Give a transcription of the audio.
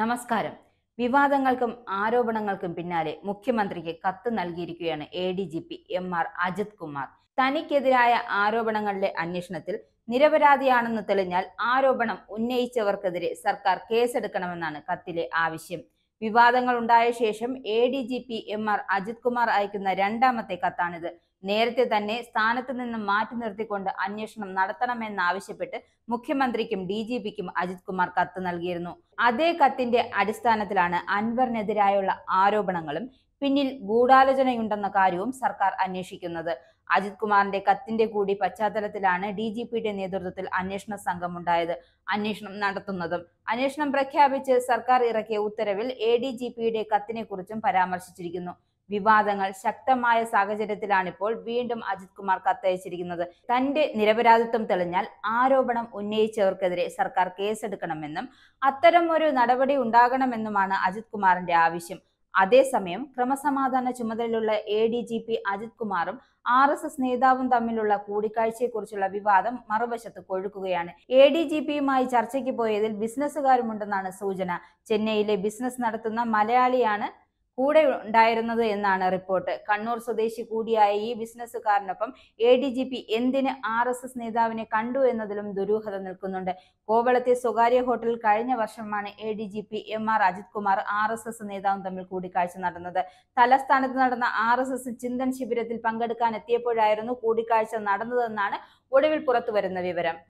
നമസ്കാരം വിവാദങ്ങൾക്കും ആരോപണങ്ങൾക്കും പിന്നാലെ മുഖ്യമന്ത്രിക്ക് കത്ത് നൽകിയിരിക്കുകയാണ് A D G P M R Ajith Kumar തനിക്കെതിരായ ആരോപണങ്ങളിലെ അന്വേഷണത്തിൽ നിരപരാധിയാണെന്ന് തെളിഞ്ഞാൽ ആരോപണം ഉന്നയിച്ചവർക്കെതിരെ സർക്കാർ കേസെടുക്കണമെന്നാണ് കത്തിലെ ആവശ്യം വിവാദങ്ങൾ ഉണ്ടായ ശേഷം A D G P M R Ajith Kumar അയക്കുന്ന രണ്ടാമത്തെ കത്താണിത് നേരത്തെ തന്നെ സ്ഥാനത്ത് നിന്ന് മാറ്റി നിർത്തിക്കൊണ്ട് അന്വേഷണം നടത്തണമെന്നാവശ്യപ്പെട്ട് മുഖ്യമന്ത്രിക്കും ഡി ജി പിക്കും അജിത് കുമാർ കത്ത് നൽകിയിരുന്നു അതേ കത്തിന്റെ അടിസ്ഥാനത്തിലാണ് അൻവറിനെതിരായുള്ള ആരോപണങ്ങളും പിന്നിൽ ഗൂഢാലോചനയുണ്ടെന്ന കാര്യവും സർക്കാർ അന്വേഷിക്കുന്നത് അജിത് കുമാറിന്റെ കത്തിന്റെ കൂടി പശ്ചാത്തലത്തിലാണ് ഡി ജി പിയുടെ നേതൃത്വത്തിൽ അന്വേഷണ ഉണ്ടായത് അന്വേഷണം നടത്തുന്നതും അന്വേഷണം പ്രഖ്യാപിച്ച് സർക്കാർ ഇറക്കിയ ഉത്തരവിൽ എ ഡി ജി പിയുടെ കത്തിനെ കുറിച്ചും പരാമർശിച്ചിരിക്കുന്നു വിവാദങ്ങൾ ശക്തമായ സാഹചര്യത്തിലാണിപ്പോൾ വീണ്ടും അജിത് കുമാർ കത്തയച്ചിരിക്കുന്നത് തന്റെ നിരപരാധിത്വം തെളിഞ്ഞാൽ ആരോപണം ഉന്നയിച്ചവർക്കെതിരെ സർക്കാർ കേസെടുക്കണമെന്നും അത്തരം ഒരു നടപടി ഉണ്ടാകണമെന്നുമാണ് അജിത് കുമാറിന്റെ ആവശ്യം അതേസമയം ക്രമസമാധാന ചുമതലയുള്ള A D G P Ajith കുമാറും ആർ എസ് എസ് നേതാവും തമ്മിലുള്ള കൂടിക്കാഴ്ചയെക്കുറിച്ചുള്ള വിവാദം മറുവശത്ത് കൊഴുക്കുകയാണ് എ ഡി ജി പിയുമായി ചർച്ചയ്ക്ക് പോയതിൽ ബിസിനസ്സുകാരുമുണ്ടെന്നാണ് സൂചന ചെന്നൈയിലെ ബിസിനസ് നടത്തുന്ന മലയാളിയാണ് കൂടെ ഉണ്ടായിരുന്നത് എന്നാണ് റിപ്പോർട്ട് കണ്ണൂർ സ്വദേശി കൂടിയായ ഈ ബിസിനസ്സുകാരനൊപ്പം എ ഡി ജി പി എന്തിന് ആർ എസ് എസ് നേതാവിനെ കണ്ടു എന്നതിലും ദുരൂഹത നിൽക്കുന്നുണ്ട് കോവളത്തെ സ്വകാര്യ ഹോട്ടലിൽ കഴിഞ്ഞ വർഷമാണ് A D G P M R Ajith Kumar R S S നേതാവും തമ്മിൽ കൂടിക്കാഴ്ച നടന്നത് തലസ്ഥാനത്ത് നടന്ന ആർ എസ് എസ് ചിന്തൻ ശിബിരത്തിൽ പങ്കെടുക്കാൻ എത്തിയപ്പോഴായിരുന്നു കൂടിക്കാഴ്ച നടന്നതെന്നാണ് ഒടുവിൽ വരുന്ന വിവരം